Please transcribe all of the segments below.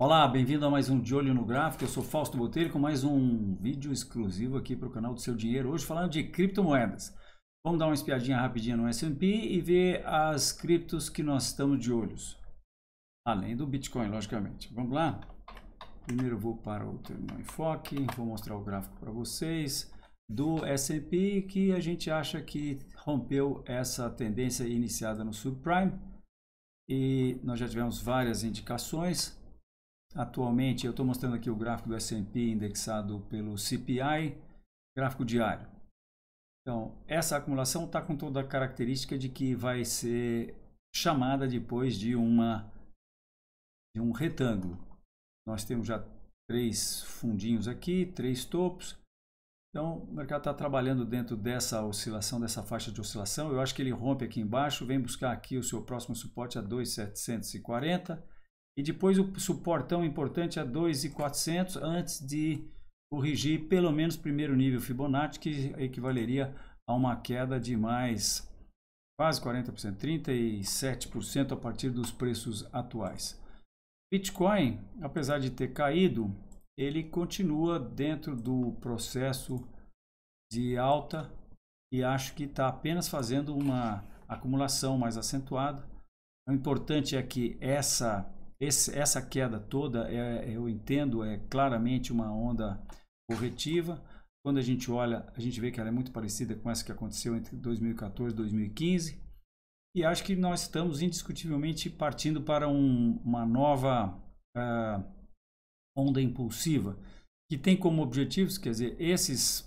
Olá, bem-vindo a mais um De Olho no Gráfico. Eu sou Fausto Botelho com mais um vídeo exclusivo aqui para o canal do Seu Dinheiro. Hoje falando de criptomoedas. Vamos dar uma espiadinha rapidinha no S&P e ver as criptos que nós estamos de olhos. Além do Bitcoin, logicamente. Vamos lá? Primeiro vou para o termo enfoque, vou mostrar o gráfico para vocês do S&P que a gente acha que rompeu essa tendência iniciada no subprime e nós já tivemos várias indicações Atualmente, eu estou mostrando aqui o gráfico do S&P indexado pelo CPI, gráfico diário. Então, essa acumulação está com toda a característica de que vai ser chamada depois de, uma, de um retângulo. Nós temos já três fundinhos aqui, três topos. Então, o mercado está trabalhando dentro dessa oscilação, dessa faixa de oscilação. Eu acho que ele rompe aqui embaixo, vem buscar aqui o seu próximo suporte a 2,740 e depois o suporte tão importante é a 2,400 antes de corrigir pelo menos primeiro nível Fibonacci, que equivaleria a uma queda de mais quase 40%, 37% a partir dos preços atuais. Bitcoin, apesar de ter caído, ele continua dentro do processo de alta e acho que está apenas fazendo uma acumulação mais acentuada. O importante é que essa esse, essa queda toda, é, eu entendo, é claramente uma onda corretiva. Quando a gente olha, a gente vê que ela é muito parecida com essa que aconteceu entre 2014 e 2015. E acho que nós estamos indiscutivelmente partindo para um, uma nova uh, onda impulsiva, que tem como objetivos, quer dizer, esses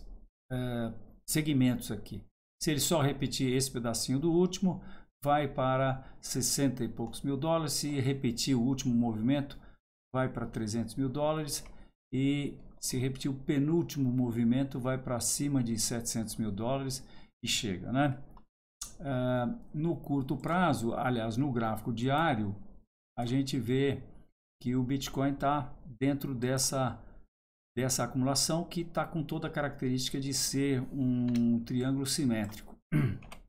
uh, segmentos aqui. Se ele só repetir esse pedacinho do último, vai para 60 e poucos mil dólares. Se repetir o último movimento, vai para 300 mil dólares. E se repetir o penúltimo movimento, vai para cima de 700 mil dólares e chega, né? Uh, no curto prazo, aliás, no gráfico diário, a gente vê que o Bitcoin está dentro dessa, dessa acumulação que está com toda a característica de ser um triângulo simétrico.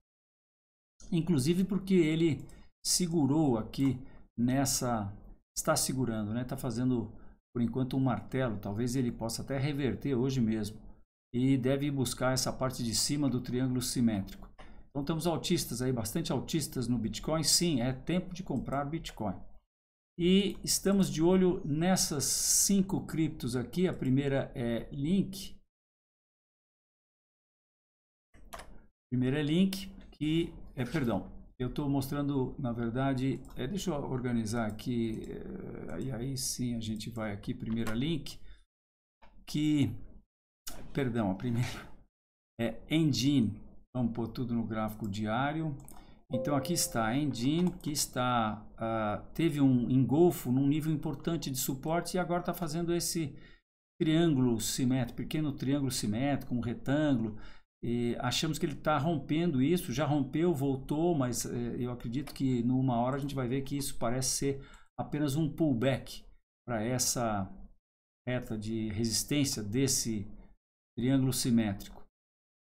inclusive porque ele segurou aqui nessa está segurando, né? Está fazendo por enquanto um martelo, talvez ele possa até reverter hoje mesmo e deve buscar essa parte de cima do triângulo simétrico. Então temos altistas aí, bastante altistas no Bitcoin. Sim, é tempo de comprar Bitcoin. E estamos de olho nessas cinco criptos aqui. A primeira é Link. A primeira é Link, que é, perdão. Eu estou mostrando, na verdade, é, deixa eu organizar aqui, é, e aí sim a gente vai aqui, primeira link, que, perdão, a primeira é Engine, vamos pôr tudo no gráfico diário. Então aqui está a Engine, que está, uh, teve um engolfo num nível importante de suporte e agora está fazendo esse triângulo simétrico, pequeno triângulo simétrico, um retângulo, e achamos que ele está rompendo isso, já rompeu, voltou, mas eh, eu acredito que numa hora a gente vai ver que isso parece ser apenas um pullback para essa reta de resistência desse triângulo simétrico.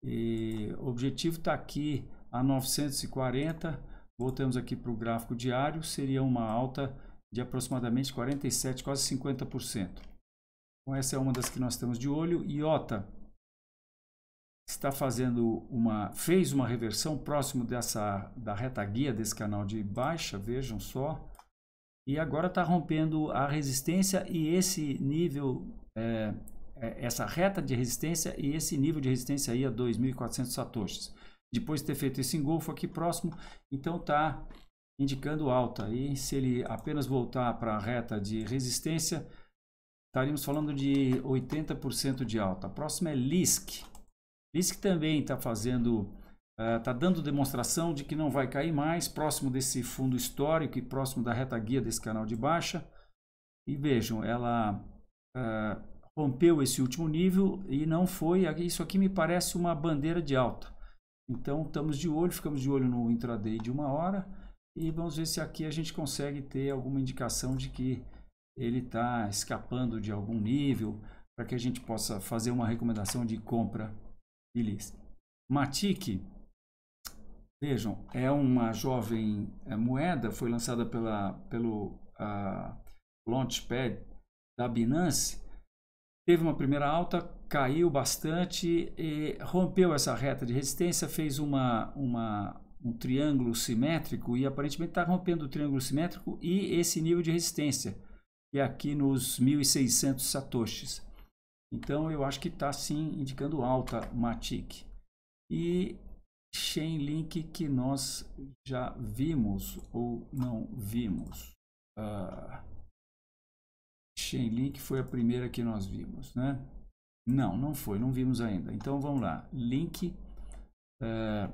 E o objetivo está aqui a 940, voltamos aqui para o gráfico diário, seria uma alta de aproximadamente 47, quase 50%. Então essa é uma das que nós temos de olho. IOTA está fazendo uma fez uma reversão próximo dessa da reta guia desse canal de baixa, vejam só. E agora está rompendo a resistência e esse nível, é, é essa reta de resistência e esse nível de resistência aí a 2.400 satoshis. Depois de ter feito esse engolfo aqui próximo, então está indicando alta. E se ele apenas voltar para a reta de resistência, estaríamos falando de 80% de alta. A próxima é LISC. Diz que também está fazendo, está ah, uh, dando demonstração de que não vai cair mais, próximo desse fundo histórico e próximo da reta guia desse canal de baixa. E vejam, ela uh, rompeu esse último nível e não foi. Ah, isso aqui me parece uma bandeira de alta. Então estamos de olho, ficamos de olho no intraday de uma hora e vamos ver se aqui a gente consegue ter alguma indicação de que ele está escapando de algum nível para que a gente possa fazer uma recomendação de compra Beleza. Matic, vejam, é uma jovem é, moeda, foi lançada pela, pelo uh, Launchpad da Binance. Teve uma primeira alta, caiu bastante, e rompeu essa reta de resistência, fez uma, uma, um triângulo simétrico e aparentemente está rompendo o triângulo simétrico e esse nível de resistência, que é aqui nos 1.600 satoshis. Então eu acho que está sim indicando alta Matic. E Chainlink que nós já vimos ou não vimos. Uh, Chainlink foi a primeira que nós vimos, né? Não, não foi, não vimos ainda. Então vamos lá, link. Eh,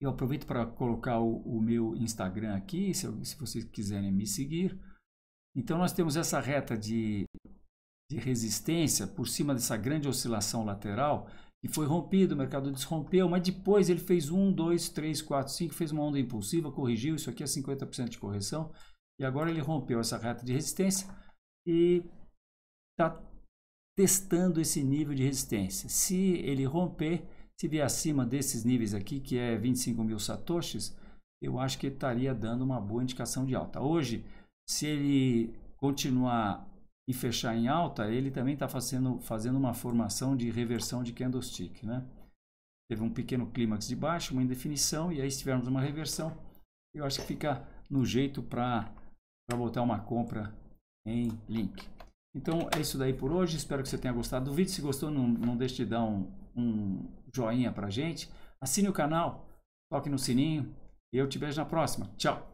eu aproveito para colocar o, o, meu Instagram aqui, se, se vocês quiserem me seguir. Então nós temos essa reta de de resistência por cima dessa grande oscilação lateral e foi rompido, o mercado desrompeu, mas depois ele fez um dois três quatro cinco fez uma onda impulsiva, corrigiu, isso aqui é 50% de correção, e agora ele rompeu essa reta de resistência e está testando esse nível de resistência. Se ele romper, se vier acima desses níveis aqui, que é 25 mil satoshis, eu acho que estaria dando uma boa indicação de alta. Hoje, se ele continuar e fechar em alta, ele também está fazendo, fazendo uma formação de reversão de candlestick. Né? Teve um pequeno clímax de baixo, uma indefinição, e aí se tivermos uma reversão, eu acho que fica no jeito para botar uma compra em link. Então é isso daí por hoje, espero que você tenha gostado do vídeo. Se gostou, não, não deixe de dar um, um joinha para gente. Assine o canal, toque no sininho e eu te vejo na próxima. Tchau!